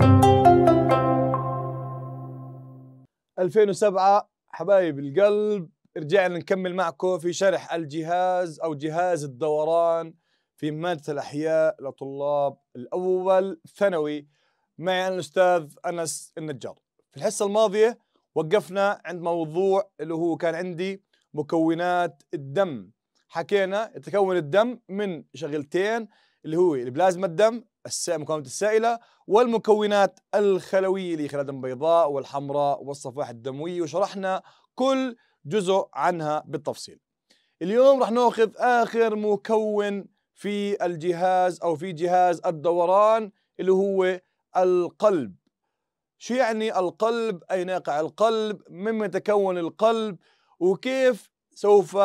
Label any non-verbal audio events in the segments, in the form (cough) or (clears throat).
2007 حبايب القلب رجعنا نكمل معكم في شرح الجهاز او جهاز الدوران في ماده الاحياء لطلاب الاول ثانوي معي الاستاذ انس النجار. في الحصه الماضيه وقفنا عند موضوع اللي هو كان عندي مكونات الدم. حكينا يتكون الدم من شغلتين اللي هو البلازما الدم المكونات السائلة والمكونات الخلوية اللي خلايا الدم البيضاء والحمراء والصفائح الدموية وشرحنا كل جزء عنها بالتفصيل اليوم رح ناخذ آخر مكون في الجهاز أو في جهاز الدوران اللي هو القلب شو يعني القلب أي ناقع القلب مما يتكون القلب وكيف سوف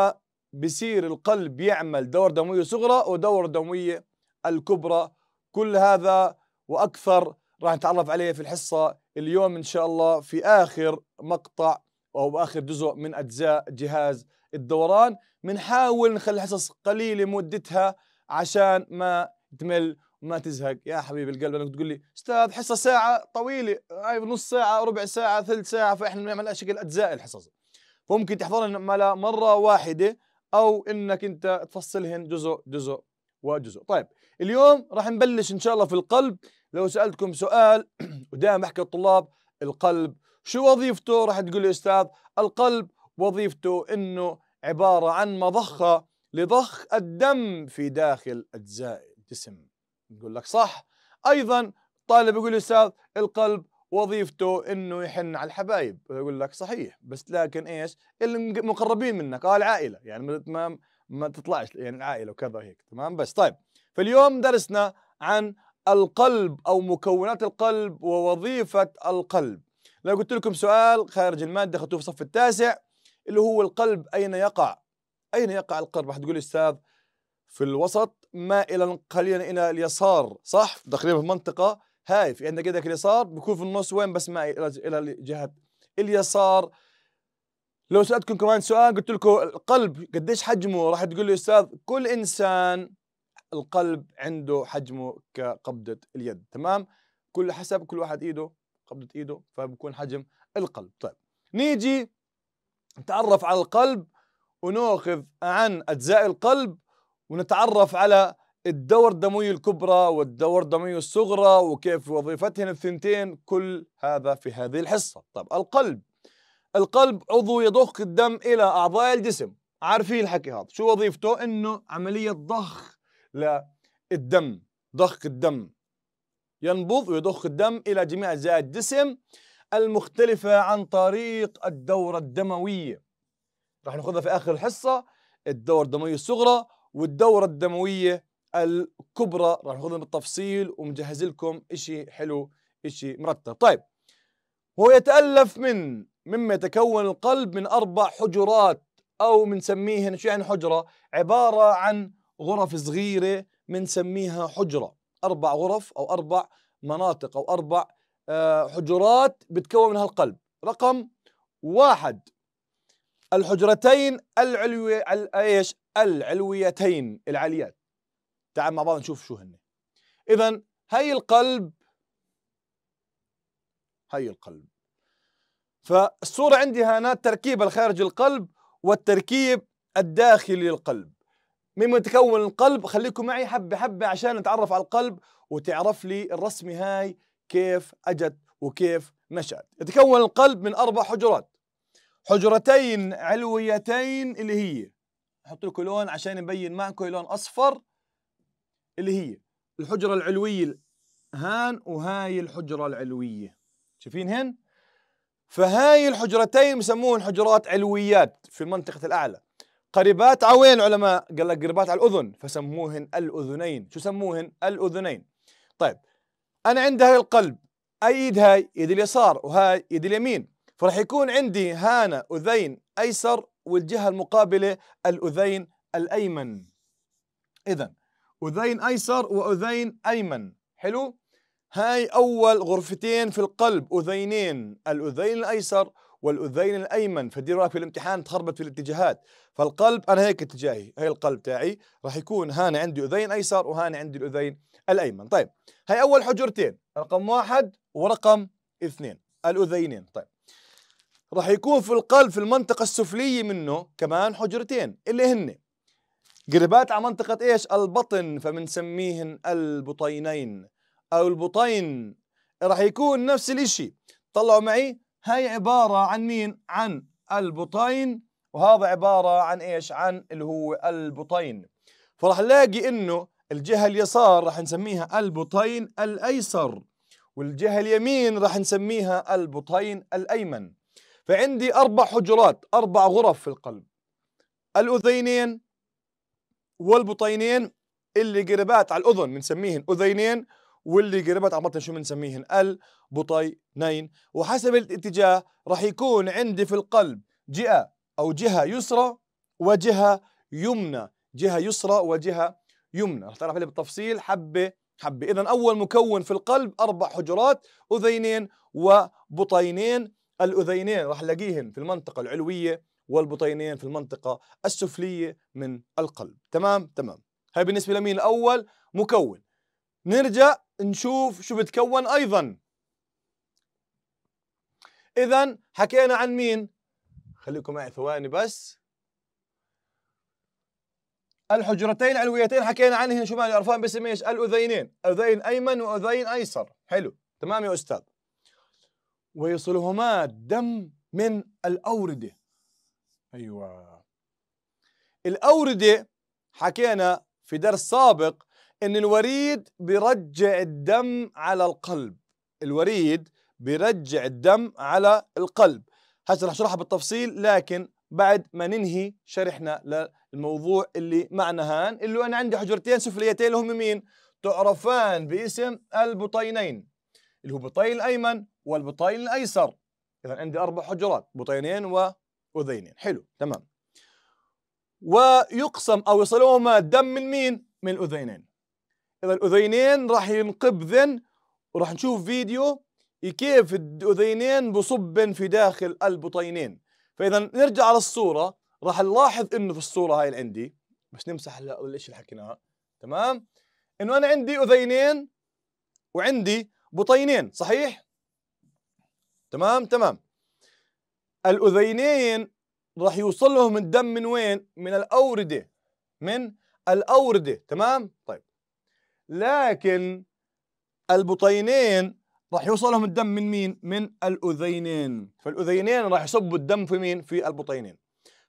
بصير القلب يعمل دورة دموية صغرى ودورة دموية الكبرى كل هذا وأكثر راح نتعرف عليه في الحصة اليوم إن شاء الله في آخر مقطع أو آخر جزء من أجزاء جهاز الدوران بنحاول نخلي الحصص قليلة مدتها عشان ما تمل وما تزهق يا حبيب القلب انك تقول لي استاذ حصه ساعه طويله هاي نص ساعه ربع ساعه ثلث ساعه فاحنا بنعمل شكل اجزاء الحصص فممكن تحضرهن مره واحده او انك انت تفصلهن جزء جزء وجزء طيب اليوم راح نبلش ان شاء الله في القلب لو سالتكم سؤال ودائما (clears throat) احكي الطلاب القلب شو وظيفته راح تقول لي استاذ القلب وظيفته انه عباره عن مضخه لضخ الدم في داخل اجزاء الجسم يقول لك صح ايضا طالب يقول لي استاذ القلب وظيفته انه يحن على الحبايب يقول لك صحيح بس لكن ايش المقربين منك اه العائله يعني ما ما تطلعش يعني العائله وكذا هيك تمام بس طيب فاليوم درسنا عن القلب أو مكونات القلب ووظيفة القلب لو قلت لكم سؤال خارج المادة خطوه في الصف التاسع اللي هو القلب أين يقع أين يقع القلب راح تقول أستاذ في الوسط مائلا قليلا إلى اليسار صح تقريبا في منطقة هاي في عندك يدك اليسار بيكون في النص وين بس مائل إلى جهة اليسار لو سألتكم كمان سؤال قلت لكم القلب قديش حجمه راح تقول لي أستاذ كل إنسان القلب عنده حجمه كقبضة اليد تمام كل حسب كل واحد ايده قبضة ايده فبكون حجم القلب طيب نيجي نتعرف على القلب ونأخذ عن أجزاء القلب ونتعرف على الدور الدموية الكبرى والدور الدموية الصغرى وكيف وظيفتهن الثنتين كل هذا في هذه الحصة طيب القلب القلب عضو يضخ الدم إلى أعضاء الجسم عارفين الحكي هذا شو وظيفته إنه عملية ضخ للدم ضخ الدم ينبض ويضخ الدم إلى جميع أجزاء الجسم المختلفة عن طريق الدورة الدموية راح ناخذها في آخر الحصة الدورة الدموية الصغرى والدورة الدموية الكبرى راح ناخذها بالتفصيل ومجهز لكم إشي حلو إشي مرتب طيب هو يتألف من مما يتكون القلب من أربع حجرات أو بنسميهن شو يعني حجرة عبارة عن غرف صغيرة بنسميها حجرة أربع غرف أو أربع مناطق أو أربع آه، حجرات بتكون منها القلب رقم واحد الحجرتين العلوية ايش العلويتين العاليات تعال مع بعض نشوف شو هن اذا هي القلب هي القلب فالصورة عندي هنا التركيب الخارجي القلب والتركيب الداخلي للقلب من متكون القلب خليكم معي حبة حبة عشان نتعرف على القلب وتعرف لي الرسمة هاي كيف أجت وكيف نشأت يتكون القلب من أربع حجرات حجرتين علويتين اللي هي احط لكم لون عشان يبين معكم لون اصفر اللي هي الحجره العلويه هان وهاي الحجره العلويه شايفينهن فهاي الحجرتين بسموهن حجرات علويات في منطقه الاعلى قريبات على وين قال لك قريبات على الأذن فسموهن الأذنين شو سموهن؟ الأذنين طيب أنا عندي هاي القلب اي أيد هاي يد اليسار وهاي يد اليمين فراح يكون عندي هانا أذين أيسر والجهة المقابلة الأذين الأيمن إذا أذين أيسر وأذين أيمن حلو؟ هاي أول غرفتين في القلب أذينين الأذين الأيسر والأذين الأيمن فديروا في الامتحان تخربط في الاتجاهات فالقلب انا هيك اتجاهي هي القلب تاعي راح يكون هاني عندي اذين ايسر وهاني عندي الاذين الايمن طيب هي اول حجرتين رقم واحد ورقم اثنين الاذينين طيب راح يكون في القلب في المنطقه السفليه منه كمان حجرتين اللي هن قربات على منطقه ايش البطن فبنسميهن البطينين او البطين راح يكون نفس الشيء طلعوا معي هاي عباره عن مين عن البطين وهذا عبارة عن إيش عن اللي هو البطين فراح نلاقي إنه الجهة اليسار راح نسميها البطين الأيسر والجهة اليمين راح نسميها البطين الأيمن فعندي أربع حجرات أربع غرف في القلب الأذينين والبطينين اللي قربات على الأذن بنسميهن أذينين واللي قربات على شو بنسميهن البطينين وحسب الاتجاه راح يكون عندي في القلب جئة أو جهة يسرى وجهة يمنى جهة يسرى وجهة يمنى رح تعرف بالتفصيل حبة حبة إذا أول مكون في القلب أربع حجرات أذينين وبطينين الأذينين رح نلاقيهم في المنطقة العلوية والبطينين في المنطقة السفلية من القلب تمام تمام هاي بالنسبة لمين الأول مكون نرجع نشوف شو بتكون أيضا إذا حكينا عن مين خليكم معي ثواني بس الحجرتين العلويتين حكينا عنهن شو معنى العرفان باسم ايش؟ الاذينين، اذين ايمن واذين ايسر، حلو، تمام يا استاذ. ويصلهما الدم من الاورده. ايوه. الاورده حكينا في درس سابق ان الوريد بيرجع الدم على القلب، الوريد بيرجع الدم على القلب، هسه رح اشرحها بالتفصيل لكن بعد ما ننهي شرحنا للموضوع اللي معنا هان اللي انا عندي حجرتين سفليتين اللي هم مين؟ تعرفان باسم البطينين اللي هو بطين الايمن والبطين الايسر اذا عندي اربع حجرات بطينين واذينين حلو تمام ويقسم او يصلهما الدم من مين؟ من الاذينين اذا الاذينين راح ينقبذن وراح نشوف فيديو كيف الأذينين بصب في داخل البطينين فإذا نرجع على الصورة راح نلاحظ إنه في الصورة هاي اللي عندي بس نمسح الإشي اللي حكيناه تمام إنه أنا عندي أذينين وعندي بطينين صحيح تمام تمام الأذينين راح يوصل لهم الدم من وين من الأوردة من الأوردة تمام طيب لكن البطينين راح يوصلهم الدم من مين؟ من الأذينين فالأذينين راح يصبوا الدم في مين؟ في البطينين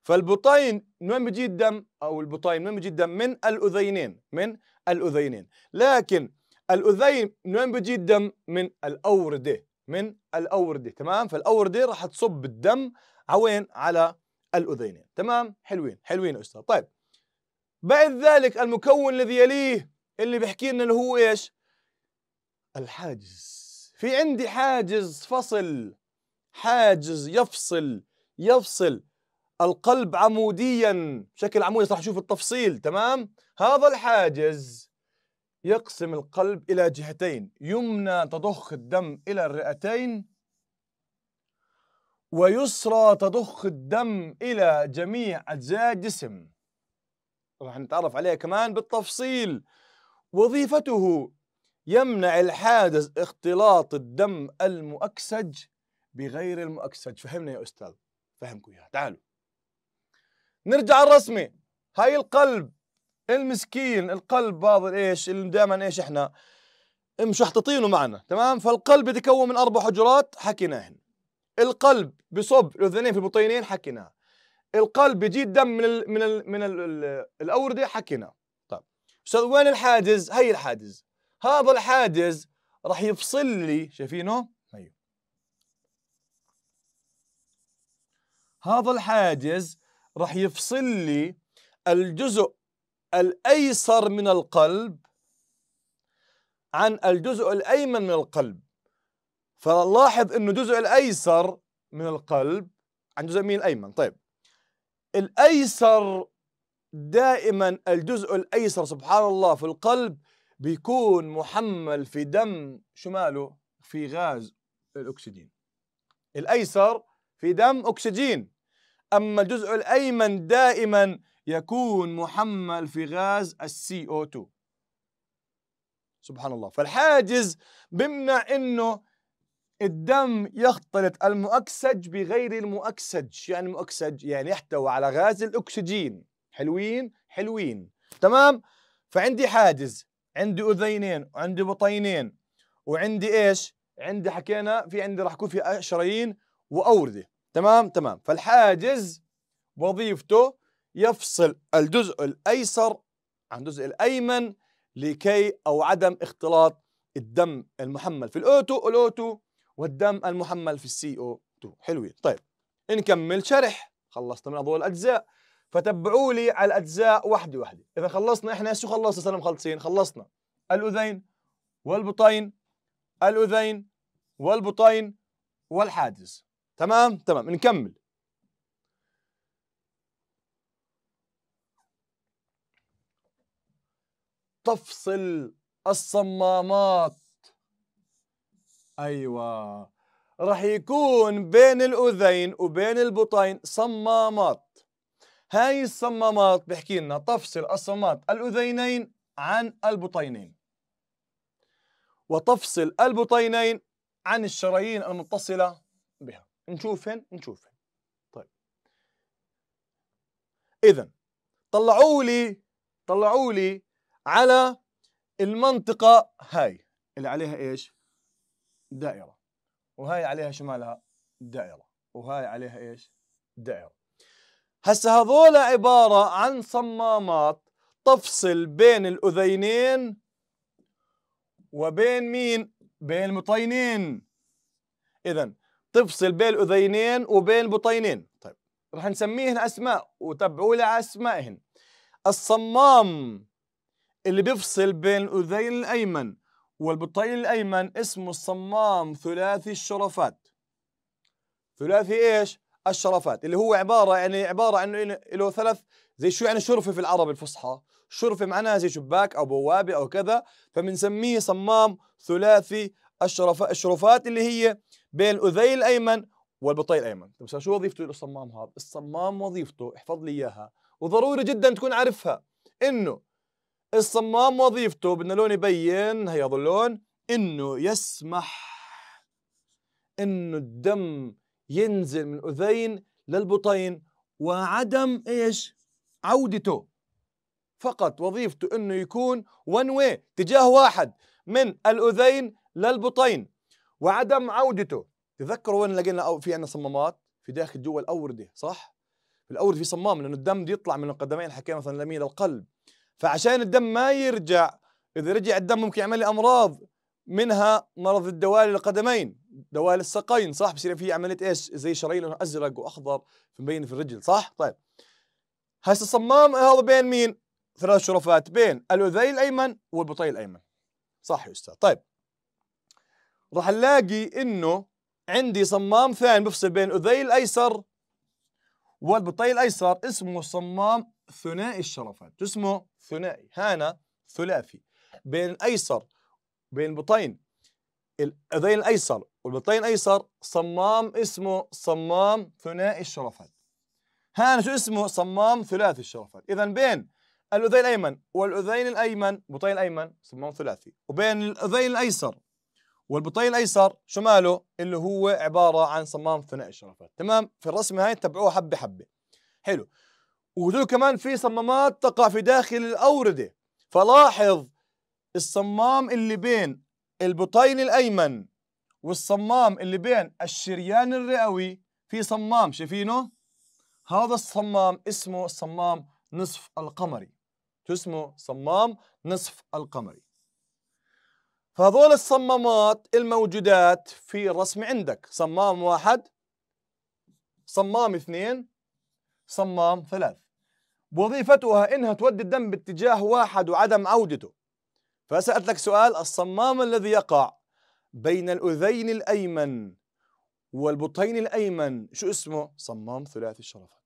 فالبطين من وين بيجي الدم؟ أو البطين من وين بيجي الدم؟ من الأذينين من الأذينين لكن الأذين من وين بيجي الدم؟ من الأوردة من الأوردة تمام؟ فالأوردة راح تصب الدم عوين على الأذينين تمام؟ حلوين حلوين أستاذ طيب بعد ذلك المكون الذي يليه اللي بيحكي لنا اللي هو إيش؟ الحاجز في عندي حاجز فصل حاجز يفصل يفصل القلب عموديا بشكل عمودي راح نشوف التفصيل تمام هذا الحاجز يقسم القلب إلى جهتين يمنى تضخ الدم إلى الرئتين ويسرى تضخ الدم إلى جميع أجزاء الجسم راح نتعرف عليه كمان بالتفصيل وظيفته يمنع الحادث اختلاط الدم المؤكسج بغير المؤكسج فهمنا يا أستاذ فهمكم إياها تعالوا نرجع الرسمي هاي القلب المسكين القلب بعض ايش اللي دائما ايش احنا مشحططينه معنا تمام فالقلب يتكون من اربع حجرات حكيناهن القلب بصب الاذنين في البطينين حكينا القلب بيجي الدم من الـ من الـ من الـ الاورده حكينا طيب استاذ وين الحاجز هي الحاجز هذا الحاجز راح يفصل لي شايفينه؟ ايوه هذا الحاجز راح يفصل لي الجزء الايسر من القلب عن الجزء الايمن من القلب فلاحظ انه الجزء الايسر من القلب عن جزء مين الايمن طيب الايسر دائما الجزء الايسر سبحان الله في القلب بيكون محمل في دم شماله في غاز الأكسجين الأيسر في دم أكسجين أما الجزء الأيمن دائما يكون محمل في غاز السي او 2 سبحان الله فالحاجز بمنع انه الدم يختلط المؤكسج بغير المؤكسج يعني المؤكسج يعني يحتوي على غاز الاكسجين حلوين حلوين تمام فعندي حاجز عندي اذينين وعندي بطينين وعندي ايش عندي حكينا في عندي راح يكون في شرايين واورده تمام تمام فالحاجز وظيفته يفصل الجزء الايسر عن الجزء الايمن لكي او عدم اختلاط الدم المحمل في الاوتو الاوتو والدم المحمل في السي او 2 حلوين طيب نكمل شرح خلصت من اضواء الاجزاء فتبعوا لي على الاجزاء وحده وحده اذا خلصنا احنا شو خلصنا صرنا مخلصين خلصنا الاذين والبطين الاذين والبطين والحاجز تمام تمام نكمل تفصل الصمامات ايوه رح يكون بين الاذين وبين البطين صمامات هاي الصمامات بحكي لنا تفصل الصمامات الأذينين عن البطينين وتفصل البطينين عن الشرايين المتصلة بها نشوفهن نشوفهن طيب إذا طلعوا لي طلعوا لي على المنطقة هاي اللي عليها إيش دائرة وهاي عليها شمالها دائرة وهاي عليها إيش دائرة هسه هذول عبارة عن صمامات تفصل بين الأذينين وبين مين؟ بين البطينين إذا تفصل بين الأذينين وبين البطينين طيب رح نسميهن أسماء وتبعوا لي على أسمائهن الصمام اللي بيفصل بين الأذين الأيمن والبطين الأيمن اسمه الصمام ثلاثي الشرفات ثلاثي إيش؟ الشرفات اللي هو عباره يعني عباره عنه له ثلاث زي شو يعني شرفه في العربي الفصحى شرفه معناها زي شباك او بوابه او كذا فبنسميه صمام ثلاثي الشرف الشرفات اللي هي بين الاذيل الايمن والبطيء الايمن طيب شو وظيفته الصمام هذا الصمام وظيفته احفظ لي اياها وضروري جدا تكون عارفها انه الصمام وظيفته بدنا لون يبين هي اللون انه يسمح انه الدم ينزل من الأذين للبطين وعدم إيش عودته فقط وظيفته أنه يكون ون واي تجاه واحد من الأذين للبطين وعدم عودته تذكروا وين لقينا في عندنا صمامات في داخل جوا الأوردة صح؟ في الأوردة في صمام لأنه الدم بده يطلع من القدمين حكينا مثلا لمين للقلب فعشان الدم ما يرجع إذا رجع الدم ممكن يعمل لي أمراض منها مرض الدوالي للقدمين دوال الساقين صح بصير في عمليه ايش زي شرايين لونها ازرق واخضر مبين في الرجل صح طيب هسه الصمام هذا بين مين ثلاث شرفات بين الاذي الايمن والبطي الايمن صح يا استاذ طيب راح نلاقي انه عندي صمام ثاني بفصل بين الاذي الايسر والبطي الايسر اسمه صمام ثنائي الشرفات شو اسمه ثنائي هنا ثلاثي بين الايسر بين البطين الاذين الايسر والبطين ايسر صمام اسمه صمام ثنائي الشرفات هان شو اسمه صمام ثلاثي الشرفات اذا بين الاذين الايمن والاذين الايمن بطين الايمن صمام ثلاثي وبين الاذين الايسر والبطين الايسر شو ماله اللي هو عباره عن صمام ثنائي الشرفات تمام في الرسمه هاي تبعوها حبه حبه حلو وهدول كمان في صمامات تقع في داخل الاورده فلاحظ الصمام اللي بين البطين الايمن والصمام اللي بين الشريان الرئوي في صمام شايفينه هذا الصمام اسمه صمام نصف القمري شو اسمه صمام نصف القمري فهذول الصمامات الموجودات في الرسم عندك صمام واحد صمام اثنين صمام ثلاث وظيفتها انها تودي الدم باتجاه واحد وعدم عودته فسألت لك سؤال الصمام الذي يقع بين الأذين الأيمن والبطين الأيمن شو اسمه؟ صمام ثلاثي الشرفات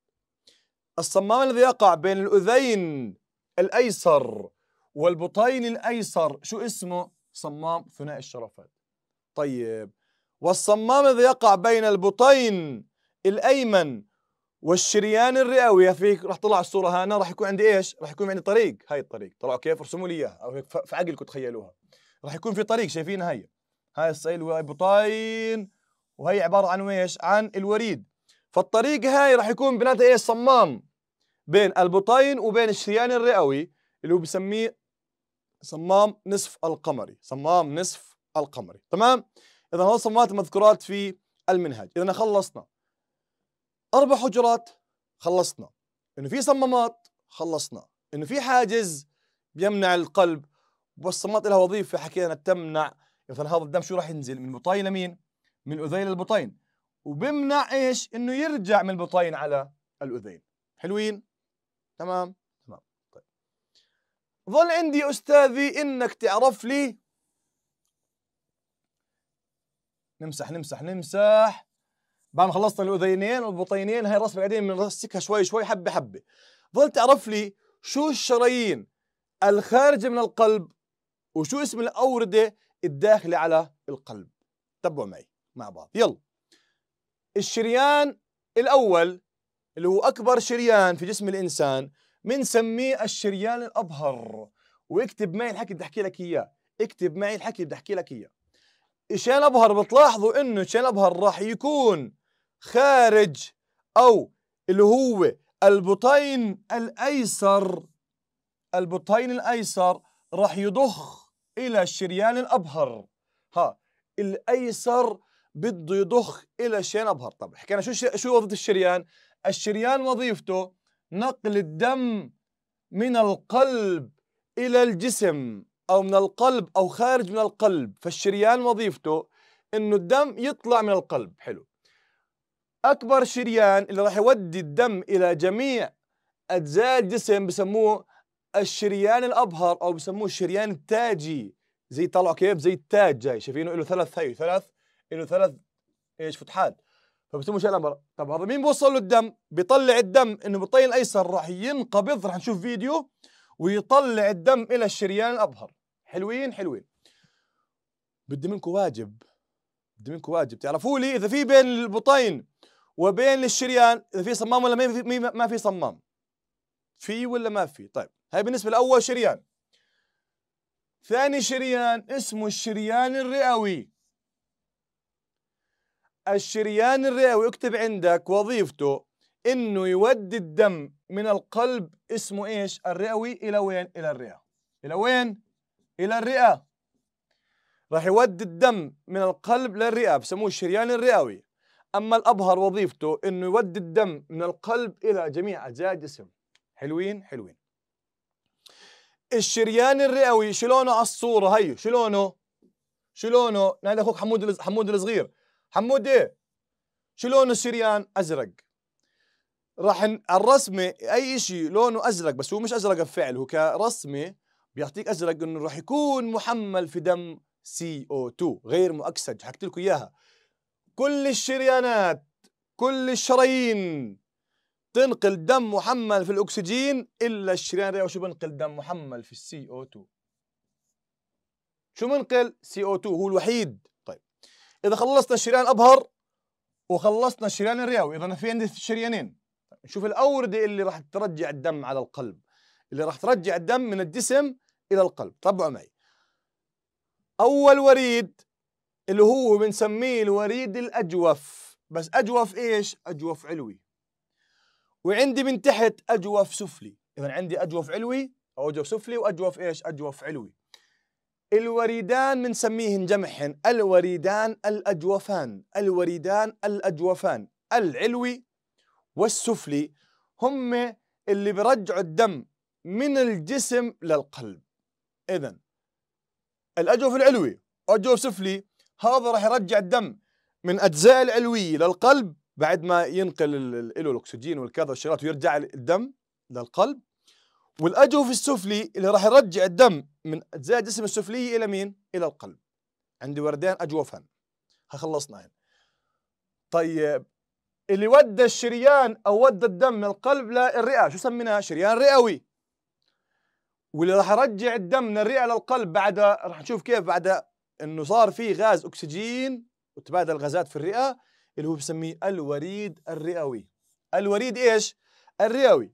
الصمام الذي يقع بين الأذين الأيسر والبطين الأيسر شو اسمه؟ صمام ثنائي الشرفات طيب والصمام الذي يقع بين البطين الأيمن والشريان الرئوي فيك رح طلع الصورة هنا رح يكون عندي ايش؟ رح يكون عندي طريق هاي الطريق طلعوا كيف؟ ارسموا لي اياها او هيك في عقلكم تخيلوها رح يكون في طريق شايفين هي هاي الصيل بطاين وهي عباره عن ايش عن الوريد فالطريقه هاي راح يكون بيناتها ايش صمام بين البطين وبين الشريان الرئوي اللي هو بسميه صمام نصف القمري صمام نصف القمري تمام اذا هو صمامات مذكورات في المنهج اذا خلصنا اربع حجرات خلصنا انه في صمامات خلصنا انه في حاجز بيمنع القلب والصمامات لها وظيفه حكينا تمنع مثلا هذا الدم شو راح ينزل من البطين لمين من الاذين للبطين وبمنع ايش انه يرجع من البطين على الاذين حلوين تمام تمام طيب ظل عندي استاذي انك تعرف لي نمسح نمسح نمسح بعد ما خلصنا الاذينين والبطينين هاي الرسمه قاعدين بنرسكها شوي شوي حبه حبه ظل تعرف لي شو الشرايين الخارجه من القلب وشو اسم الاورده الداخلة على القلب تبعوا معي مع بعض يلا الشريان الأول اللي هو أكبر شريان في جسم الإنسان بنسميه الشريان الأبهر واكتب معي الحكي بدي أحكي لك إياه اكتب معي الحكي بدي أحكي لك إياه الشريان الأبهر بتلاحظوا إنه الشريان الأبهر راح يكون خارج أو اللي هو البطين الأيسر البطين الأيسر راح يضخ إلى الشريان الأبهر ها الأيسر بده يضخ إلى الشريان أبهر طب حكينا شو شو وظيفة الشريان الشريان وظيفته نقل الدم من القلب إلى الجسم أو من القلب أو خارج من القلب فالشريان وظيفته إنه الدم يطلع من القلب حلو أكبر شريان اللي راح يودي الدم إلى جميع أجزاء الجسم بسموه الشريان الابهر او بسموه الشريان التاجي زي طلعوا كيف زي التاج جاي شايفينه له ثلاث هي ثلاث له ثلاث ايش فتحات فبسموه شيء الابهر طب هذا مين بوصل له الدم بيطلع الدم انه بالطين الايسر راح ينقبض راح نشوف فيديو ويطلع الدم الى الشريان الابهر حلوين حلوين بدي منكم واجب بدي منكم واجب تعرفوا لي اذا في بين البطين وبين الشريان اذا في صمام ولا ما في صمام في ولا ما في طيب هاي بالنسبة لأول شريان ثاني شريان اسمه الشريان الرئوي الشريان الرئوي اكتب عندك وظيفته انه يودي الدم من القلب اسمه ايش الرئوي الى وين الى الرئه الى وين الى الرئه راح يودي الدم من القلب للرئه بسموه الشريان الرئوي اما الابهر وظيفته انه يودي الدم من القلب الى جميع اجزاء الجسم حلوين حلوين الشريان الرئوي شلونه على الصوره هي شلونه شلونه نادي يعني اخوك حمود حمود الصغير حمود إيه؟ شلونه الشريان ازرق راح الرسمه اي شيء لونه ازرق بس هو مش ازرق بفعل هو كرسمه بيعطيك ازرق انه راح يكون محمل في دم سي او 2 غير مؤكسج حكيت لكم اياها كل الشريانات كل الشرايين تنقل دم محمل في الأكسجين إلا الشريان الرئوي شو بنقل دم محمل في السي او 2 شو بنقل سي او 2 هو الوحيد طيب إذا خلصنا الشريان الابهر وخلصنا الشريان الرئوي إذا في عندي شريانين نشوف الأوردة اللي راح ترجع الدم على القلب اللي راح ترجع الدم من الجسم إلى القلب تبعوا معي أول وريد اللي هو بنسميه الوريد الأجوف بس أجوف إيش؟ أجوف علوي وعندي من تحت اجوف سفلي اذا عندي اجوف علوي او اجوف سفلي واجوف ايش اجوف علوي الوريدان بنسميهن جمعهن الوريدان الاجوفان الوريدان الاجوفان العلوي والسفلي هم اللي بيرجعوا الدم من الجسم للقلب اذا الاجوف العلوي اجوف سفلي هذا راح يرجع الدم من اجزاء العلويه للقلب بعد ما ينقل له الاكسجين والكذا والشغلات ويرجع الدم للقلب والاجوف السفلي اللي راح يرجع الدم من اجزاء الجسم السفليه الى مين؟ الى القلب. عندي وردين اجوفا. خلصنا هن. طيب اللي ودى الشريان او ودى الدم من القلب للرئه شو سميناها؟ شريان رئوي. واللي راح يرجع الدم من الرئه للقلب بعد راح نشوف كيف بعد انه صار في غاز اكسجين وتبادل الغازات في الرئه اللي هو بسميه الوريد الرئوي الوريد ايش الرئوي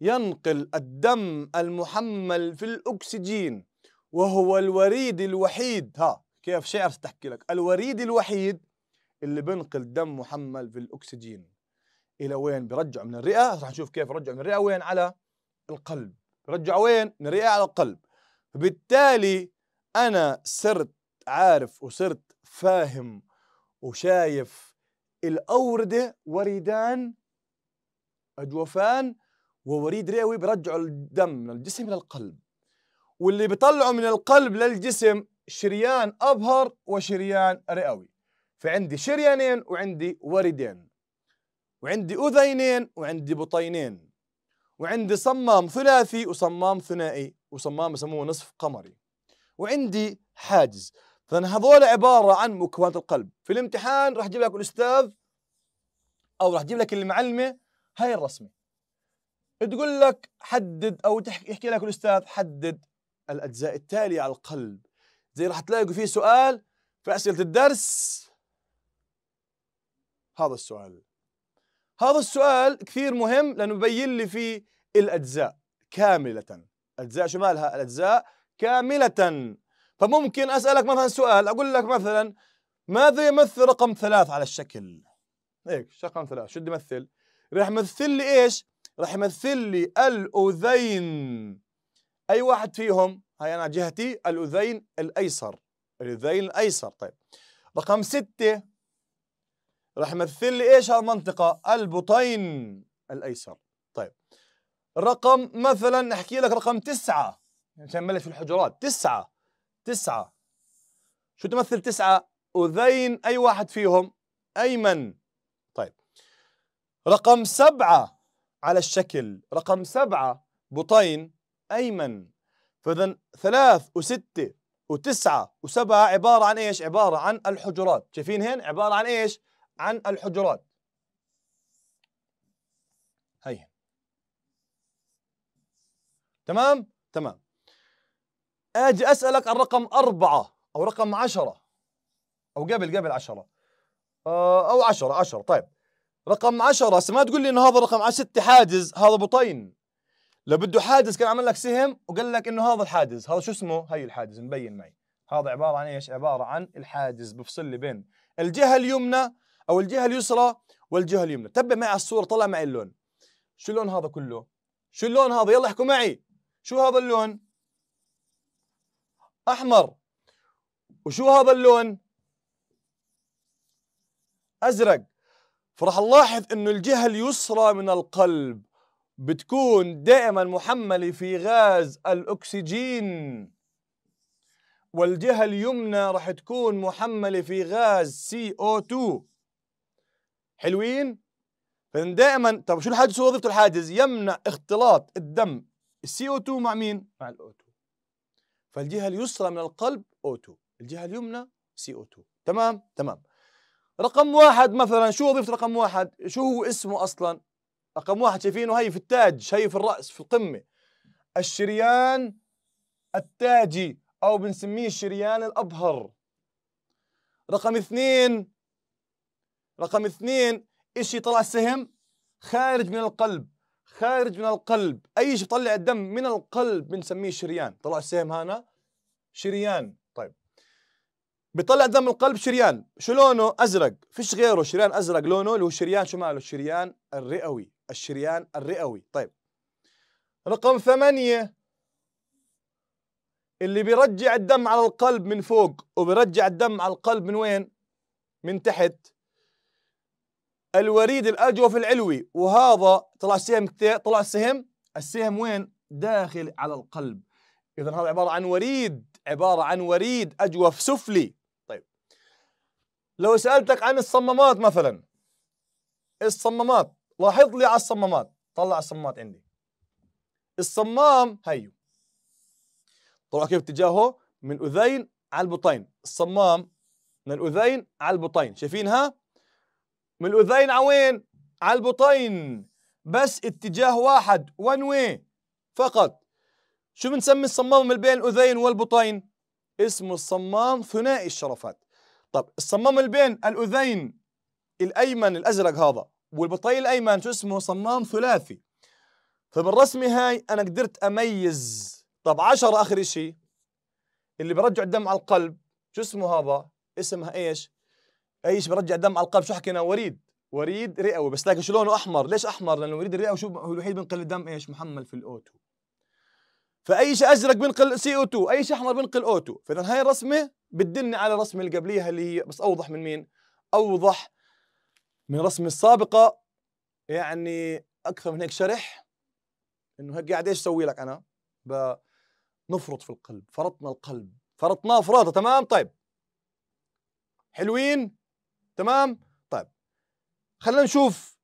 ينقل الدم المحمل في الاكسجين وهو الوريد الوحيد ها كيف شعر تحكي لك الوريد الوحيد اللي بنقل دم محمل في الاكسجين الى وين بيرجع من الرئه رح نشوف كيف رجع من الرئه وين على القلب رجع وين من الرئه على القلب فبالتالي انا صرت عارف وصرت فاهم وشايف الأوردة وريدان اجوفان ووريد رئوي برجعوا الدم من الجسم للقلب واللي بيطلعوا من القلب للجسم شريان أبهر وشريان رئوي فعندي شريانين وعندي وردين وعندي أذينين وعندي بطينين وعندي صمام ثلاثي وصمام ثنائي وصمام يسموه نصف قمري وعندي حاجز فإن هذول عبارة عن مكونات القلب في الامتحان راح أجيب لك الأستاذ أو راح أجيب لك المعلمة هاي الرسمة تقول لك حدد أو يحكي لك الأستاذ حدد الأجزاء التالية على القلب زي راح تلاقوا فيه سؤال في أسئلة الدرس هذا السؤال هذا السؤال كثير مهم لأنه ببين لي فيه الأجزاء كاملة أجزاء شو مالها الأجزاء كاملة فممكن اسالك مثلا سؤال اقول لك مثلا ماذا يمثل رقم ثلاث على الشكل؟ هيك رقم ثلاث شو بده يمثل؟ راح يمثل لي ايش؟ راح يمثل لي الاذين اي واحد فيهم هاي انا جهتي الاذين الايسر الاذين الايسر طيب رقم ستة راح يمثل لي ايش هالمنطقة؟ البطين الايسر طيب رقم مثلا نحكي لك رقم تسعة عشان نبلش في الحجرات تسعة تسعة شو تمثل تسعة أذين أي واحد فيهم أيمن طيب رقم سبعة على الشكل رقم سبعة بطين أيمن فإذا ثلاث وستة وتسعة وسبعة عبارة عن إيش عبارة عن الحجرات شايفين هين عبارة عن إيش عن الحجرات هي تمام تمام اجي اسالك عن رقم أربعة او رقم عشرة او قبل قبل عشرة آه، او عشرة عشرة طيب رقم عشرة ما تقول لي انه هذا رقم ست حاجز هذا بطين لو بده حاجز كان عمل لك سهم وقال لك انه هذا الحاجز هذا شو اسمه هي الحاجز مبين معي هذا عباره عن ايش عباره عن الحاجز بفصل لي بين الجهه اليمنى او الجهه اليسرى والجهه اليمنى تبع معي على الصوره طلع معي اللون شو اللون هذا كله شو اللون هذا يلا احكوا معي شو هذا اللون احمر وشو هذا اللون ازرق فراح نلاحظ انه الجهه اليسرى من القلب بتكون دائما محمله في غاز الاكسجين والجهه اليمنى راح تكون محمله في غاز CO2 حلوين فإن دائما طب شو الحاجز وظيفه الحاجز يمنع اختلاط الدم السي او 2 مع مين مع الاو 2 فالجهه اليسرى من القلب O2 الجهه اليمنى CO2 تمام تمام رقم واحد مثلا شو وظيفه رقم واحد شو هو اسمه اصلا رقم واحد شايفينه هي في التاج هي في الراس في القمه الشريان التاجي او بنسميه الشريان الابهر رقم اثنين رقم اثنين اشي طلع سهم خارج من القلب خارج من القلب اي شيء يطلع الدم من القلب بنسميه شريان طلع السهم هنا شريان طيب بيطلع دم القلب شريان شو لونه ازرق فيش غيره شريان ازرق لونه اللي هو شريان شو ماله الشريان الرئوي الشريان الرئوي طيب رقم ثمانية اللي بيرجع الدم على القلب من فوق وبيرجع الدم على القلب من وين من تحت الوريد الأجوف العلوي وهذا طلع السهم طلع السهم السهم وين داخل على القلب اذا هذا عباره عن وريد عباره عن وريد اجوف سفلي طيب لو سالتك عن الصمامات مثلا الصمامات لاحظ لي على الصمامات طلع الصمامات عندي الصمام هيو طلع كيف اتجاهه من اذين على البطين الصمام من الاذين على البطين شايفينها من الاذين على وين على البطين بس اتجاه واحد وان وي فقط شو بنسمي الصمام اللي بين الاذين والبطين اسمه الصمام ثنائي الشرفات طب الصمام اللي بين الاذين الايمن الازرق هذا والبطين الايمن شو اسمه صمام ثلاثي فبالرسمه هاي انا قدرت اميز طب 10 اخر شيء اللي برجع الدم على القلب شو اسمه هذا اسمها ايش ايش برجع الدم على القلب شو حكينا وريد وريد رئوي بس تلاقي شو لونه احمر ليش احمر لانه وريد الرئوي شو هو الوحيد بينقل الدم ايش محمل في الاو 2 فاي شيء ازرق بينقل سي او 2 اي شيء احمر بينقل او 2 فاذا هاي الرسمه بتدلني على الرسمه اللي قبليها اللي هي بس اوضح من مين اوضح من الرسمه السابقه يعني اكثر من هيك شرح انه هيك قاعد ايش اسوي لك انا بنفرط في القلب فرطنا القلب فرطناه فراطه تمام طيب حلوين تمام خلينا نشوف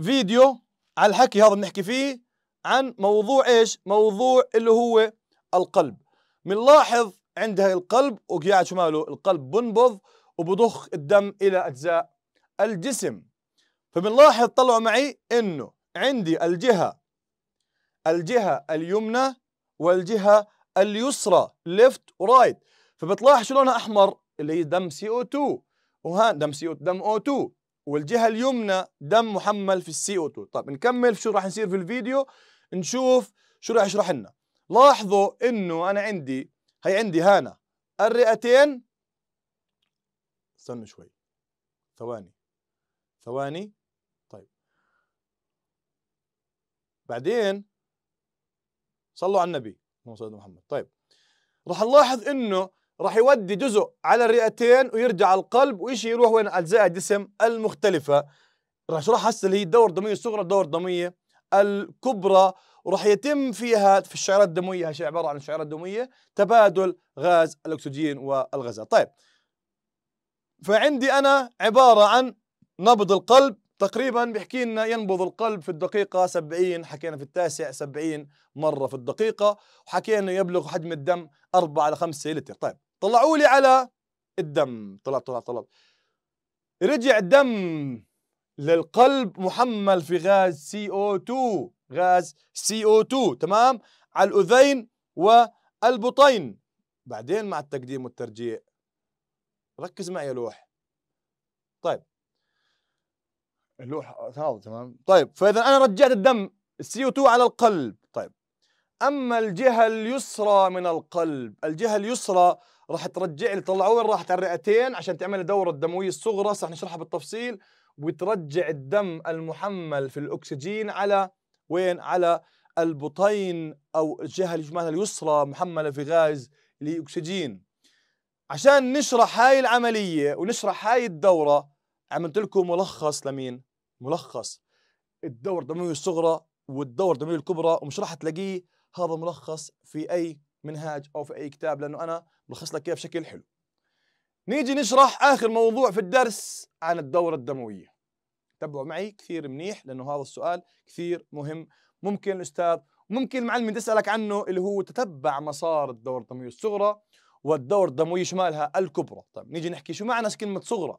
فيديو على الحكي هذا بنحكي فيه عن موضوع ايش موضوع اللي هو القلب بنلاحظ عندها القلب وقاعد شماله القلب بنبض وبضخ الدم الى اجزاء الجسم فبنلاحظ طلعوا معي انه عندي الجهه الجهه اليمنى والجهه اليسرى ليفت ورايت فبتلاحظ شو لونها احمر اللي هي دم سي او 2 وهان دم سي او دم او 2 والجهه اليمنى دم محمل في السي او 2 طب نكمل شو راح يصير في الفيديو نشوف شو راح يشرح لنا لاحظوا انه انا عندي هي عندي هانا الرئتين استنوا شوي ثواني ثواني طيب بعدين صلوا على النبي محمد طيب راح نلاحظ انه راح يودي جزء على الرئتين ويرجع على القلب وشيء يروح وين اجزاء الجسم المختلفه راح اشرح هسه اللي هي الدوره الدمويه الصغرى الدوره الدمويه الكبرى وراح يتم فيها في الشعيرات الدمويه هي عباره عن الشعيرات الدمويه تبادل غاز الاكسجين والغازات طيب فعندي انا عباره عن نبض القلب تقريبا بيحكي لنا ينبض القلب في الدقيقة 70 حكينا في التاسع 70 مرة في الدقيقة وحكينا يبلغ حجم الدم 4 إلى 5 لتر طيب طلعوا لي على الدم طلع طلع طلع رجع الدم للقلب محمل في غاز سي او 2 غاز سي او 2 تمام على الأذين والبطين بعدين مع التقديم والترجيع ركز معي يا لوح طيب اللوح تناول تمام طيب فإذا أنا رجعت الدم السي او 2 على القلب طيب أما الجهة اليسرى من القلب الجهة اليسرى راح ترجع لي طلعوا راحت على الرئتين عشان تعمل الدوره الدمويه الصغرى راح نشرحها بالتفصيل وترجع الدم المحمل في الاكسجين على وين على البطين او الجهه اللي اليسرى محمله في غاز الاكسجين عشان نشرح هاي العمليه ونشرح هاي الدوره عملت لكم ملخص لمين ملخص الدوره الدمويه الصغرى والدوره الدمويه الكبرى ومش راح تلاقيه هذا ملخص في اي منهاج او في اي كتاب لانه انا بلخص لك اياه بشكل حلو نيجي نشرح اخر موضوع في الدرس عن الدوره الدمويه تبعوا معي كثير منيح لانه هذا السؤال كثير مهم ممكن الاستاذ ممكن المعلم يسالك عنه اللي هو تتبع مسار الدوره الدمويه الصغرى والدوره الدمويه شمالها الكبرى طيب نيجي نحكي شو معنى كلمه صغرى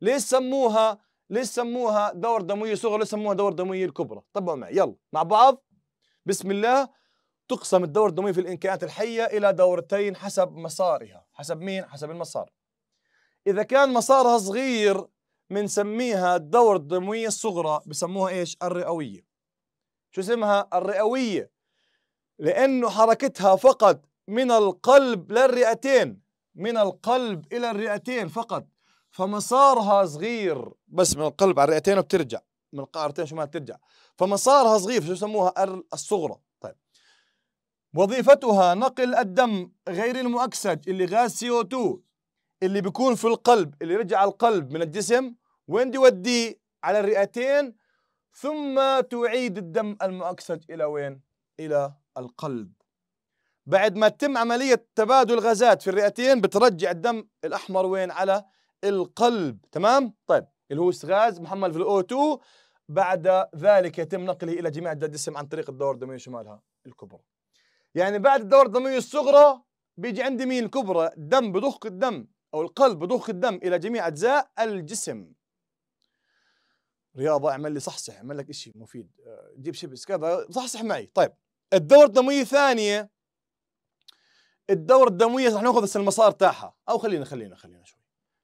ليش سموها ليش سموها دوره دمويه صغرى ليش سموها دوره دمويه الكبرى تبعوا معي يلا مع بعض بسم الله تقسم الدورة الدموية في الإنكائيات الحية إلى دورتين حسب مسارها حسب مين؟ حسب المسار إذا كان مسارها صغير بنسميها الدورة الدموية الصغرى بسموها إيش؟ الرئوية شو اسمها؟ الرئوية لأنه حركتها فقط من القلب للرئتين من القلب إلى الرئتين فقط فمسارها صغير بس من القلب على الرئتين وبترجع من القارتين شمال ترجع فمسارها صغير شو يسموها الصغرى وظيفتها نقل الدم غير المؤكسج اللي غاز CO2 اللي بيكون في القلب اللي رجع القلب من الجسم وين يوديه على الرئتين ثم تعيد الدم المؤكسج إلى وين؟ إلى القلب بعد ما تتم عملية تبادل غازات في الرئتين بترجع الدم الأحمر وين؟ على القلب تمام؟ طيب اللي هو غاز محمل في o 2 بعد ذلك يتم نقله إلى جميع أجزاء الجسم عن طريق الدور الدموية شمالها الكبرى يعني بعد الدورة الدموية الصغرى بيجي عندي مين الكبرى الدم بضخ الدم أو القلب بضخ الدم إلى جميع أجزاء الجسم رياضة اعمل لي صحصح اعمل لك شيء مفيد آه، جيب شبس كذا صحصح معي طيب الدورة الدموية الثانية الدورة الدموية رح ناخذ المسار تاعها أو خلينا خلينا خلينا شوي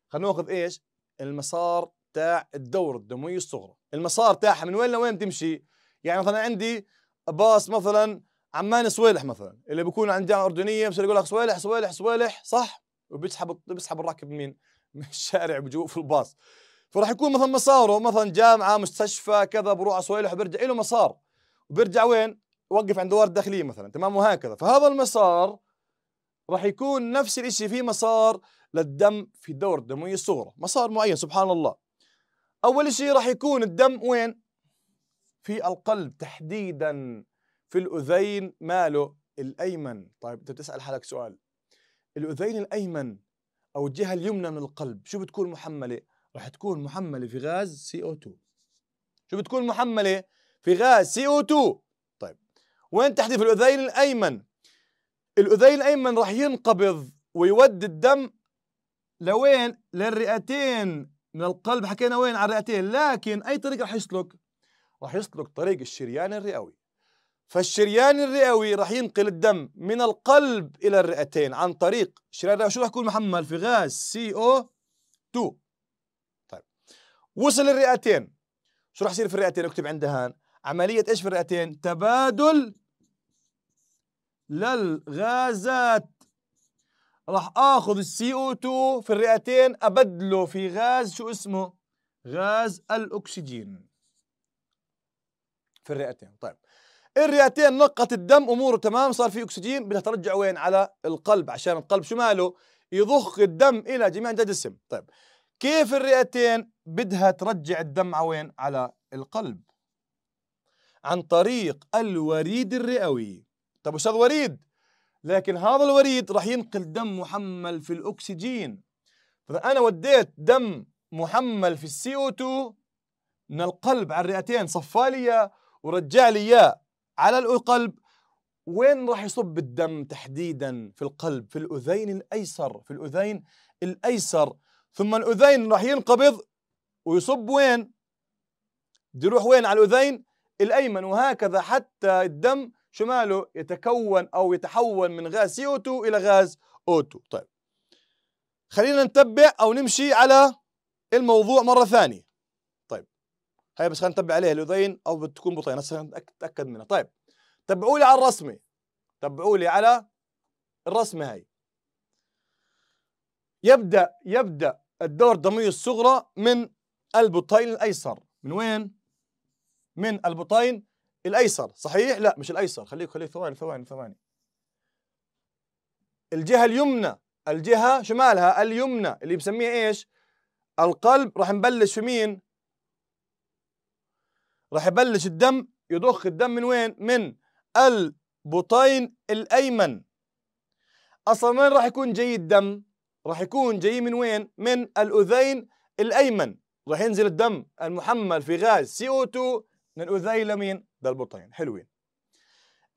خلينا ناخذ إيش المسار تاع الدورة الدموية الصغرى المسار تاعها من وين لوين تمشي يعني مثلا عندي باص مثلا عمان صويلح مثلا اللي بيكون جامعه اردنيه بصير يقول لك صويلح صويلح صويلح صح وبيسحب بيسحب الراكب مين؟ (laughs) من الشارع بجوه في الباص فراح يكون مثلا مساره مثلا جامعه مستشفى كذا بروح على صويلح وبرجع له مسار وبرجع وين؟ وقف عند دوار الداخليه مثلا تمام وهكذا فهذا المسار راح يكون نفس الشيء في مسار للدم في الدورة الدموية الصغرى مسار معين سبحان الله أول شيء راح يكون الدم وين؟ في القلب تحديدا في الأذين ماله الأيمن طيب أنت بتسأل حالك سؤال الأذين الأيمن أو الجهة اليمنى من القلب شو بتكون محملة؟ رح تكون محملة في غاز سي او 2 شو بتكون محملة؟ في غاز سي او 2 طيب وين في الأذين الأيمن؟ الأذين الأيمن رح ينقبض ويودي الدم لوين؟ للرئتين من القلب حكينا وين على الرئتين لكن أي طريق رح يسلك؟ رح يسلك طريق الشريان الرئوي فالشريان الرئوي راح ينقل الدم من القلب الى الرئتين عن طريق شريان الرئوي شو راح يكون محمل في غاز سي او 2 طيب وصل الرئتين شو راح يصير في الرئتين اكتب عندها هان عمليه ايش في الرئتين تبادل للغازات راح اخذ السي او 2 في الرئتين ابدله في غاز شو اسمه غاز الاكسجين في الرئتين طيب الرئتين نقت الدم اموره تمام صار في اكسجين بدها ترجع وين على القلب عشان القلب شو ماله يضخ الدم الى جميع اجزاء الجسم طيب كيف الرئتين بدها ترجع الدم على وين على القلب عن طريق الوريد الرئوي طب استاذ وريد لكن هذا الوريد راح ينقل دم محمل في الاكسجين فانا طيب، وديت دم محمل في السي او 2 من القلب على الرئتين صفى لي اياه ورجع لي اياه على القلب وين راح يصب الدم تحديدا في القلب في الأذين الأيسر في الأذين الأيسر ثم الأذين راح ينقبض ويصب وين بده يروح وين على الأذين الأيمن وهكذا حتى الدم شماله يتكون أو يتحول من غاز CO2 إلى غاز O2 طيب خلينا نتبع أو نمشي على الموضوع مرة ثانية هاي بس خلينا نتبع عليها الاذين او بتكون بطين هسه نتاكد منها طيب تبعوا لي على الرسمه تبعوا لي على الرسمه هاي يبدا يبدا الدور الدموية الصغرى من البطين الايسر من وين من البطين الايسر صحيح لا مش الايسر خليك خليك ثواني ثواني ثواني الجهه اليمنى الجهه شمالها اليمنى اللي بسميها ايش القلب راح نبلش في مين راح يبلش الدم يضخ الدم من وين؟ من البطين الأيمن أصلا وين راح يكون جاي الدم؟ راح يكون جاي من وين؟ من الأذين الأيمن راح ينزل الدم المحمل في غاز CO2 من الأذين لمين؟ للبطين حلوين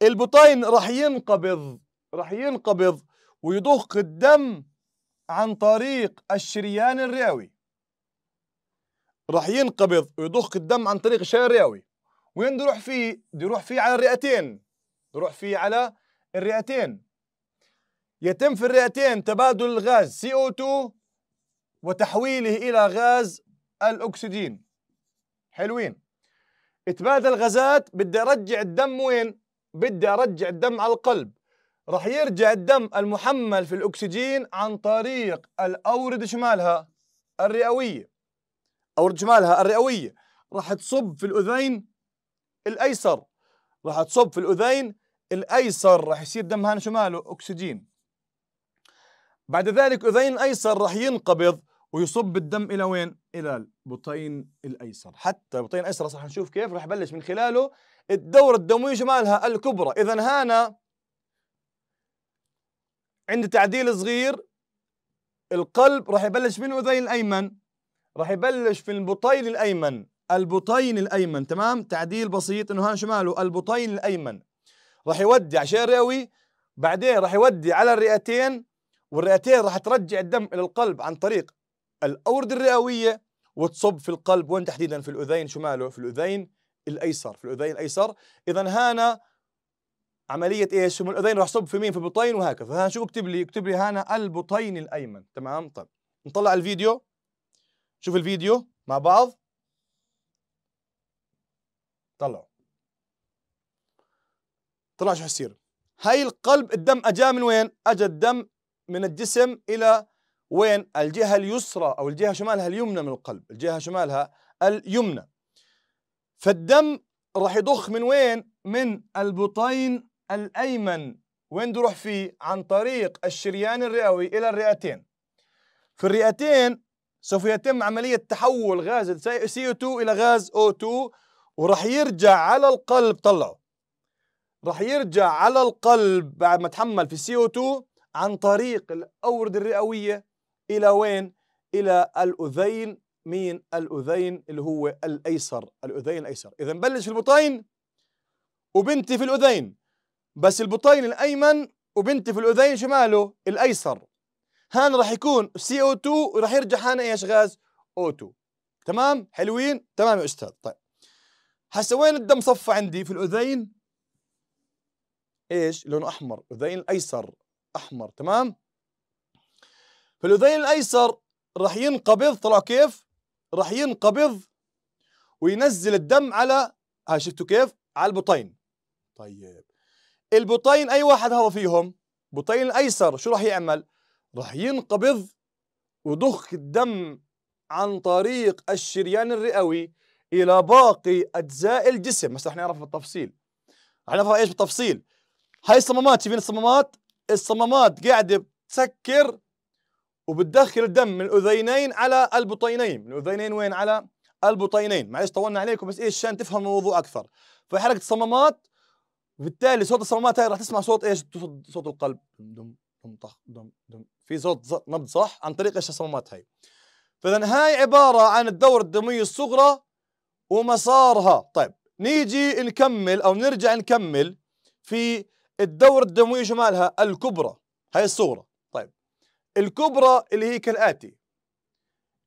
البطين راح ينقبض راح ينقبض ويضخ الدم عن طريق الشريان الرئوي راح ينقبض ويضخ الدم عن طريق الشلل الرئوي وين يروح فيه؟ يروح فيه على الرئتين يروح فيه على الرئتين يتم في الرئتين تبادل الغاز CO2 وتحويله إلى غاز الأكسجين حلوين اتبادل الغازات بدي أرجع الدم وين؟ بدي أرجع الدم على القلب راح يرجع الدم المحمل في الأكسجين عن طريق الأوردة شمالها الرئوية أو رجمالها الرئوية راح تصب في الأذين الأيسر راح تصب في الأذين الأيسر راح يصير دم هان شماله أكسجين بعد ذلك أذين الأيسر راح ينقبض ويصب الدم إلى وين؟ إلى البطين الأيسر حتى البطين الأيسر راح نشوف كيف راح يبلش من خلاله الدورة الدموية شمالها الكبرى إذا هنا عند تعديل صغير القلب راح يبلش من الأذين الأيمن راح يبلش في البطين الايمن البطين الايمن تمام تعديل بسيط انه هان شماله البطين الايمن راح يودي عشان الرئوي بعدين راح يودي على الرئتين والرئتين راح ترجع الدم الى القلب عن طريق الاورده الرئويه وتصب في القلب وين تحديدا في الاذين شماله في الاذين الايسر في الاذين الايسر اذا هانا عمليه ايش من الاذين راح صب في مين في البطين وهكذا فهنا شو اكتب لي اكتب لي هنا البطين الايمن تمام طيب نطلع الفيديو شوف الفيديو مع بعض طلعوا طلع شو حيصير هاي القلب الدم اجا من وين اجى الدم من الجسم الى وين الجهه اليسرى او الجهه شمالها اليمنى من القلب الجهه شمالها اليمنى فالدم راح يضخ من وين من البطين الايمن وين بده يروح فيه عن طريق الشريان الرئوي الى الرئتين في الرئتين سوف يتم عملية تحول غاز CO2 إلى غاز O2 وراح يرجع على القلب طلعوا راح يرجع على القلب بعد ما تحمل في CO2 عن طريق الأوردة الرئوية إلى وين؟ إلى الأذين مين الأذين اللي هو الأيسر الأذين الأيسر إذا بلش في البطين وبنتي في الأذين بس البطين الأيمن وبنتي في الأذين شماله الأيسر هان راح يكون سي او 2 وراح يرجع هان ايش غاز او 2 تمام حلوين تمام يا استاذ طيب هسه وين الدم صفى عندي في الاذين ايش لونه احمر الاذين الايسر احمر تمام في الاذين الايسر راح ينقبض طلعوا كيف راح ينقبض وينزل الدم على ها شفتوا كيف على البطين طيب البطين اي واحد هذا فيهم بطين الايسر شو راح يعمل راح ينقبض وضخ الدم عن طريق الشريان الرئوي الى باقي اجزاء الجسم بس رح نعرف بالتفصيل رح نعرف ايش بالتفصيل هاي الصمامات شايفين الصمامات الصمامات قاعده بتسكر وبتدخل الدم من الاذينين على البطينين من الاذينين وين على البطينين معلش طولنا عليكم بس ايش عشان تفهم الموضوع اكثر فحركه الصمامات بالتالي صوت الصمامات هاي رح تسمع صوت ايش صوت القلب دم دم طخ دم دم في صوت نبض صح عن طريق ايش الصمامات هاي فاذا هاي عباره عن الدوره الدمويه الصغرى ومسارها طيب نيجي نكمل او نرجع نكمل في الدوره الدمويه شو مالها الكبرى هاي الصغرى طيب الكبرى اللي هي كالاتي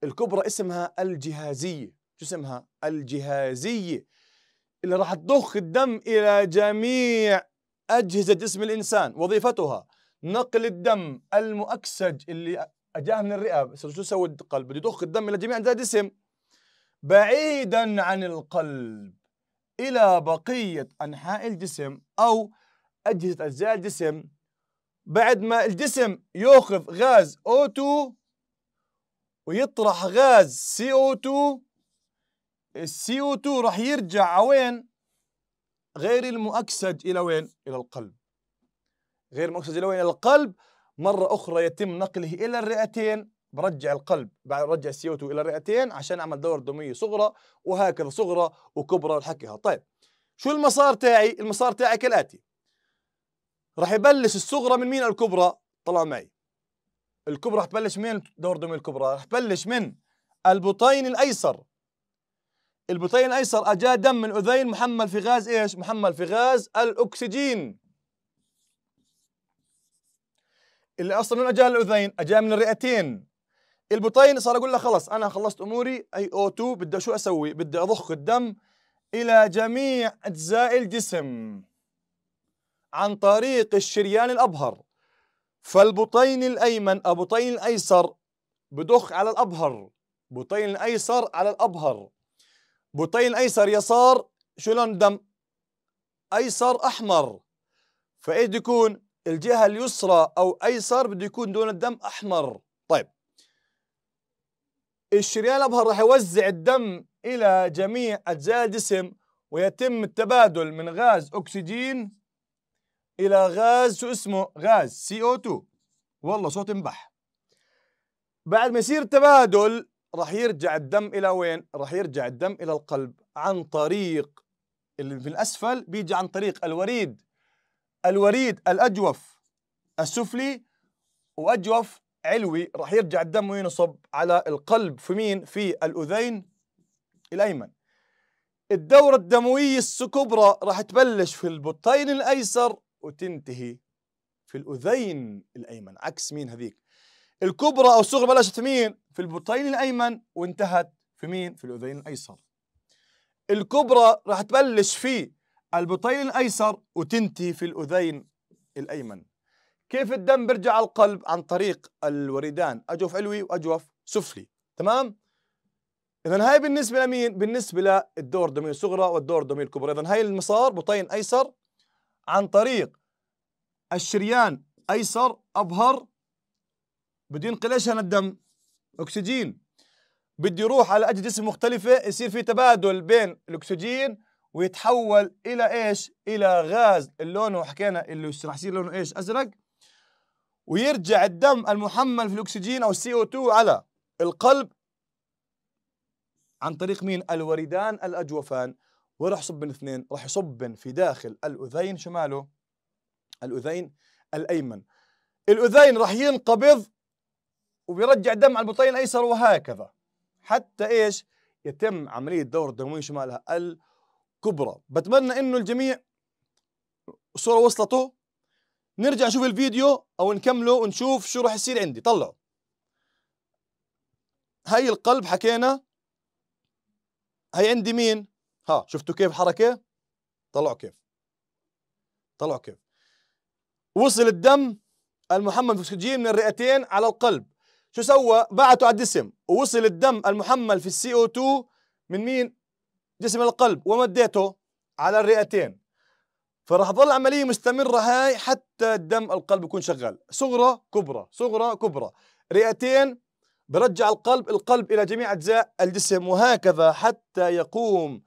الكبرى اسمها الجهازيه شو اسمها الجهازيه اللي راح تضخ الدم الى جميع اجهزه جسم الانسان وظيفتها نقل الدم المؤكسج اللي اجاه من الرئه شو سوى القلب بده يضخ الدم الى جميع اجزاء الجسم بعيدا عن القلب الى بقيه انحاء الجسم او اجهزه اجزاء الجسم بعد ما الجسم يأخذ غاز O2 ويطرح غاز CO2 ال co 2 راح يرجع وين؟ غير المؤكسج الى وين؟ الى القلب. غير مؤكسد الأول إلى يعني القلب مرة أخرى يتم نقله إلى الرئتين برجع القلب بعد رجع co 2 إلى الرئتين عشان أعمل دورة دموية صغرى وهكذا صغرى وكبرى والحكيها طيب شو المسار تاعي؟ المسار تاعي كالآتي راح يبلش الصغرى من مين الكبرى؟ طلعوا معي الكبرى راح تبلش من دور دمي الكبرى راح تبلش من البطين الأيسر البطين الأيسر أجا دم من الأذين محمل في غاز إيش؟ محمل في غاز الأكسجين اللي اصلا من اجاه الاذين اجاه من الرئتين البطين صار اقول له خلص انا خلصت اموري اي او 2 بدي شو اسوي بدي اضخ الدم الى جميع اجزاء الجسم عن طريق الشريان الابهر فالبطين الايمن او بطين الايسر بضخ على الابهر بطين الايسر على الابهر بطين ايسر يسار شو لون الدم ايسر احمر فايش يكون الجهه اليسرى او ايسر بده يكون دون الدم احمر طيب الشريان الابهر راح يوزع الدم الى جميع اجزاء الجسم ويتم التبادل من غاز اكسجين الى غاز شو اسمه غاز CO2 والله صوت انبح بعد ما يصير تبادل راح يرجع الدم الى وين راح يرجع الدم الى القلب عن طريق اللي في الاسفل بيجي عن طريق الوريد الوريد الأجوف السفلي وأجوف علوي راح يرجع الدم وينصب على القلب في مين؟ في الأذين الأيمن الدورة الدموية الكبرى راح تبلش في البطين الأيسر وتنتهي في الأذين الأيمن عكس مين هذيك الكبرى أو الصغرى بلشت في مين؟ في البطين الأيمن وانتهت في مين؟ في الأذين الأيسر الكبرى راح تبلش في البطين الايسر وتنتهي في الاذين الايمن كيف الدم بيرجع على القلب عن طريق الوريدان اجوف علوي واجوف سفلي تمام اذا هاي بالنسبه لمين بالنسبه للدور الدمويه الصغرى والدور الدمويه الكبرى اذا هاي المسار بطين ايسر عن طريق الشريان ايسر ابهر بده ينقل ايش الدم اكسجين بده يروح على اجهزه جسم مختلفه يصير في تبادل بين الاكسجين ويتحول الى ايش الى غاز اللون حكينا اللي راح يصير لونه ايش ازرق ويرجع الدم المحمل في الاكسجين او السي او 2 على القلب عن طريق مين الوريدان الاجوفان وراح يصب الاثنين راح يصب في داخل الاذين شماله الاذين الايمن الاذين راح ينقبض وبيرجع دم على البطين الايسر وهكذا حتى ايش يتم عمليه دور الدمويه شمالها ال كبرى بتمنى انه الجميع الصورة وصلته نرجع نشوف الفيديو او نكمله ونشوف شو راح يصير عندي طلعوا هاي القلب حكينا هاي عندي مين ها شفتوا كيف حركة طلعوا كيف طلعوا كيف وصل الدم المحمل في الأكسجين من الرئتين على القلب شو سوى بعته على الجسم ووصل الدم المحمل في السي او 2 من مين جسم القلب ومديته على الرئتين فراح تظل عمليه مستمره هاي حتى الدم القلب يكون شغال صغرى كبرى صغرى كبرى رئتين برجع القلب القلب الى جميع اجزاء الجسم وهكذا حتى يقوم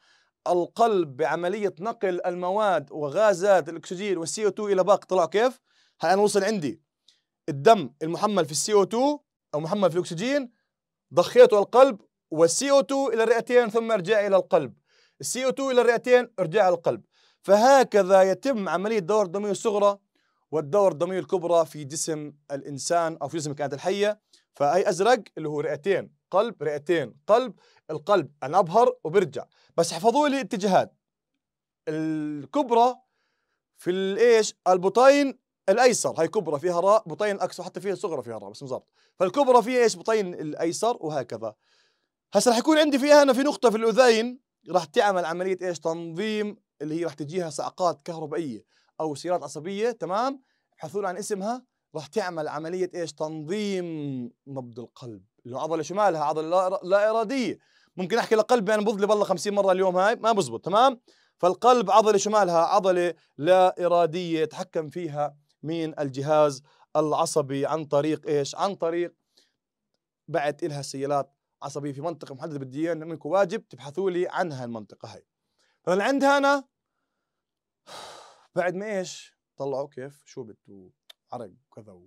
القلب بعمليه نقل المواد وغازات الاكسجين والسي او 2 الى باقي طلعوا كيف هاي انا وصل عندي الدم المحمل في السي او 2 او محمل في الاكسجين ضخيته القلب والسي او 2 الى الرئتين ثم رجع الى القلب السي او 2 الى الرئتين ارجاع القلب فهكذا يتم عمليه الدوره الدمويه الصغرى والدوره الدمويه الكبرى في جسم الانسان او في جسم الكائنات الحيه فاي ازرق اللي هو رئتين قلب رئتين قلب القلب انا ابهر وبرجع بس احفظوا لي الاتجاهات الكبرى في الايش البطين الايسر هاي كبرى فيها راء بطين اكثر حتى فيها صغرى فيها راء بس بالضبط فالكبرى فيها ايش بطين الايسر وهكذا هسه رح يكون عندي فيها انا في نقطه في الاذين راح تعمل عمليه ايش تنظيم اللي هي راح تجيها صعقات كهربائيه او سيارات عصبيه تمام حصول عن اسمها راح تعمل عمليه ايش تنظيم نبض القلب هو عضله شو مالها عضله لا, لا اراديه ممكن احكي لقلبي انا بضلي بالله 50 مره اليوم هاي ما بزبط تمام فالقلب عضله شو مالها عضله لا اراديه يتحكم فيها مين الجهاز العصبي عن طريق ايش عن طريق بعت لها سيالات عصبيه في منطقه محدده بدي منكم واجب تبحثوا لي عن المنطقه هاي فاللي عندها انا (sighs) بعد ما ايش طلعوا كيف شو بدو عرق وكذا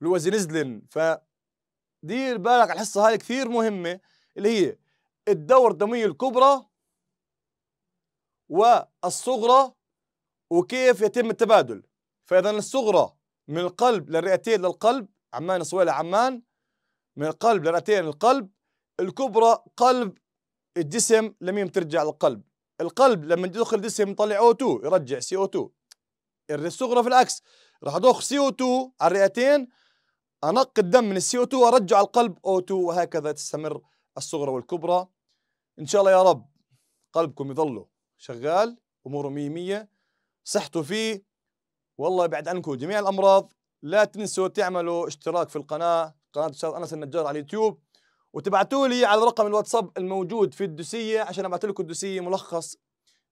والوزن نزلن ف دير بالك على الحصه هاي كثير مهمه اللي هي الدوره الدمويه الكبرى والصغرى وكيف يتم التبادل فاذا الصغرى من القلب للرئتين للقلب عمان صويلة عمان من القلب للرئتين للقلب الكبرى قلب الجسم لميم ترجع للقلب القلب لما يدخل الجسم يطلع O2 يرجع CO2 الصغرى في العكس راح ادخل CO2 على الرئتين انق الدم من السي او 2 وارجع القلب O2 وهكذا تستمر الصغرى والكبرى ان شاء الله يا رب قلبكم يظلوا شغال اموره مية مية صحته فيه والله بعد عنكم جميع الامراض لا تنسوا تعملوا اشتراك في القناه قناه استاذ انس النجار على اليوتيوب وتبعتوا لي على رقم الواتساب الموجود في الدوسيه عشان ابعت لكم الدوسيه ملخص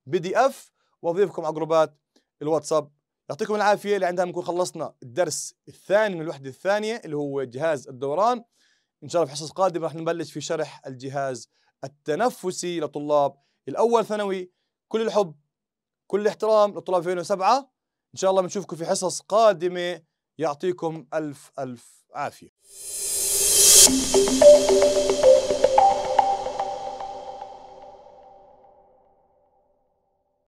بي دي اف واضيفكم على جروبات الواتساب يعطيكم العافيه لعندها نكون خلصنا الدرس الثاني من الوحده الثانيه اللي هو جهاز الدوران ان شاء الله في حصص قادمه راح نبلش في شرح الجهاز التنفسي لطلاب الاول ثانوي كل الحب كل الاحترام لطلاب 2007 ان شاء الله بنشوفكم في حصص قادمه يعطيكم الف الف عافيه Thank you.